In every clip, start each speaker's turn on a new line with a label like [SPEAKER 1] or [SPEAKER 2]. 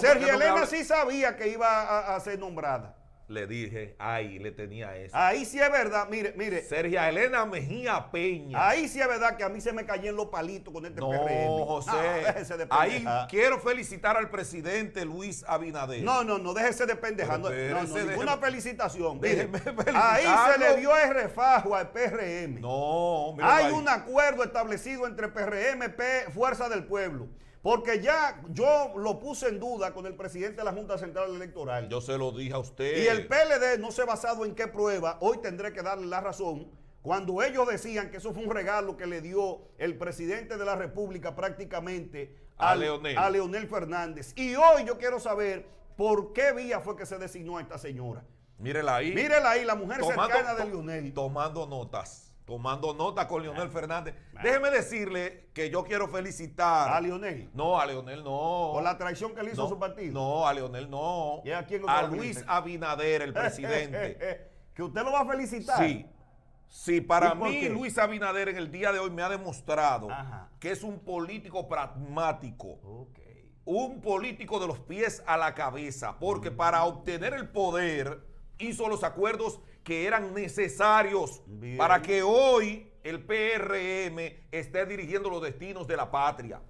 [SPEAKER 1] Sergio Elena sí sabía que iba a, ser nombrada. Le dije, ahí le tenía eso. Ahí sí es verdad, mire, mire. Sergio Elena Mejía Peña. Ahí sí es verdad que a mí se me en los palitos con este no, José, déjese de ahí quiero felicitar al presidente Luis Abinader. No, no, no, déjese de pendejar. No, no, felicitación. ahí se le dio el refajo al PRM. No, mira, Hay un acuerdo establecido entre PRM y Fuerza del Pueblo porque ya yo lo puse en duda con el presidente de la Junta Central Electoral. Yo se lo dije a usted. Y el PLD, no se ha basado en qué prueba, hoy tendré que darle la razón. Cuando ellos decían que eso fue un regalo que le dio el presidente de la República prácticamente a, Leonel. a Leonel Fernández. Y hoy yo quiero saber por qué vía fue que se designó a esta señora. Mírela ahí. Mírela ahí, la mujer cercana de Leonel. Tomando notas. Tomando nota con Leonel Fernández. Déjeme decirle que yo quiero felicitar. ¿A Leonel? No, a Leonel no. ¿Por la traición que le hizo a su partido? No, a Leonel no. a quién Luis Abinader, el presidente. ¿Que usted lo va a felicitar? Sí. Sí, para mí Luis Abinader en el día de hoy me ha demostrado que es un político pragmático. Un político de los pies a la cabeza. Porque mm. para obtener el poder hizo los acuerdos que eran necesarios para que hoy el PRM esté dirigiendo los destinos de la patria.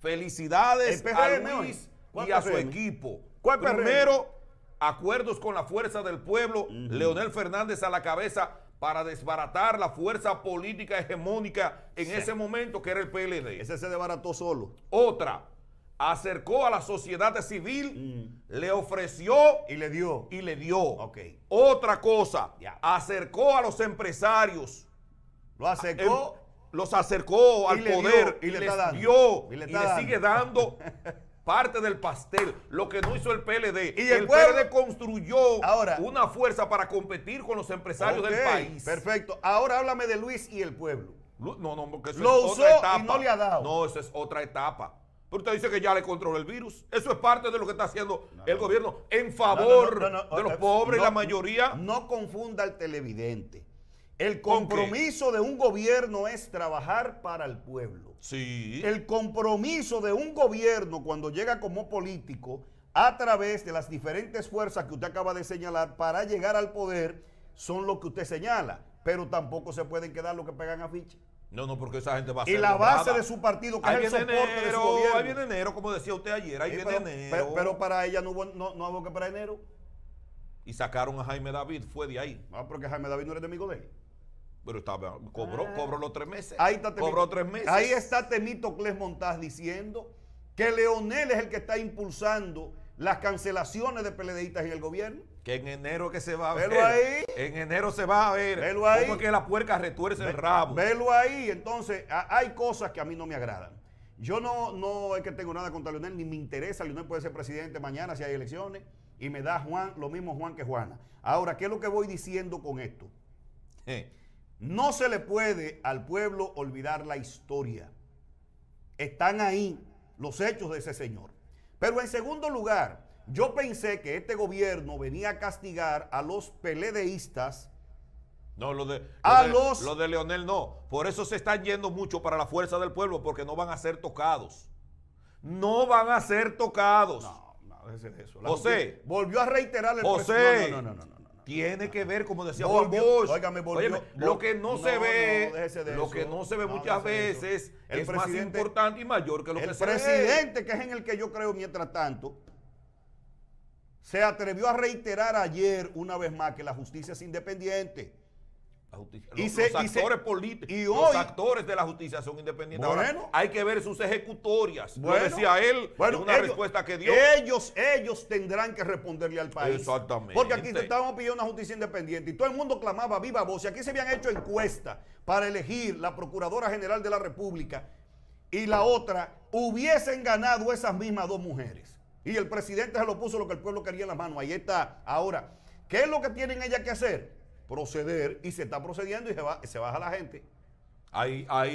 [SPEAKER 1] Felicidades a Luis y a su equipo. ¿Cuál Primero, acuerdos con la fuerza del pueblo, Leonel Fernández a la cabeza para desbaratar la fuerza política hegemónica en ese momento que era el PLD. Ese se desbarató solo. Otra, acercó a la sociedad civil, mm. le ofreció y le dio. Y le dio. Otra cosa, acercó a los empresarios. Lo em, los acercó al poder y, le dio, y, le, sigue dando parte del pastel, lo que no hizo el PLD. Y el, PLD construyó una fuerza para competir con los empresarios del país. Perfecto. Ahora háblame de Luis y el pueblo. No, no, porque es otra etapa. y No, eso es otra etapa. Pero usted dice que ya le controla el virus. Eso es parte de lo que está haciendo el gobierno en favor de los eh, pobres y la mayoría. No confunda al televidente. El compromiso de un gobierno es trabajar para el pueblo. Sí. El compromiso de un gobierno cuando llega como político a través de las diferentes fuerzas que usted acaba de señalar para llegar al poder son lo que usted señala, pero tampoco se pueden quedar los que pegan a no, no, porque esa gente va a ser. Y la base de su partido, que es el soporte enero, de gobierno. Ahí viene enero, como decía usted ayer, ahí viene pero, enero. Pero, para ella no hubo, no, no que para enero. Y sacaron a Jaime David, fue de ahí. Ah, porque Jaime David no era enemigo de él. Pero estaba, cobró, ah. cobró los tres meses. Ahí está Temito, tres meses. Ahí está Temito Cles Montaz diciendo que Leonel es el que está impulsando las cancelaciones de PLDistas en el gobierno. Que en enero que se va a ver. Velo ahí. En enero se va a ver. Velo ahí. que la puerca retuerce el rabo? Velo ahí. Entonces, hay cosas que a mí no me agradan. Yo no, no es que tengo nada contra Leonel, ni me interesa. Leonel puede ser presidente mañana si hay elecciones. Y me da Juan, lo mismo Juan que Juana. Ahora, ¿qué es lo que voy diciendo con esto? No se le puede al pueblo olvidar la historia. Están ahí los hechos de ese señor. Pero en segundo lugar, yo pensé que este gobierno venía a castigar a los peledeístas. No, lo de, a los... los, de Leonel no. Por eso se están yendo mucho para la fuerza del pueblo, porque no van a ser tocados. No van a ser tocados. No, no, es eso. José. volvió a reiterar el José. No, no, no, no, no, no Tiene que ver, como decía Juan Bosch. lo que no, se ve, lo que no se ve muchas veces es más importante y mayor que lo que se ve. El presidente, que es en el que yo creo mientras tanto, se atrevió a reiterar ayer una vez más que la justicia es independiente. y los, actores políticos, los actores de la justicia son independientes. Bueno, hay que ver sus ejecutorias. Bueno, decía él una respuesta que dio. Ellos, ellos tendrán que responderle al país. Exactamente. Porque aquí estábamos pidiendo una justicia independiente y todo el mundo clamaba viva voz. Y aquí se habían hecho encuestas para elegir la Procuradora General de la República y la otra, hubiesen ganado esas mismas dos mujeres y el presidente se lo puso lo que el pueblo quería en las manos. Ahí está. Ahora, ¿qué es lo que tienen ellas que hacer? Proceder y se está procediendo y se, va, se baja la gente. Ahí, ahí.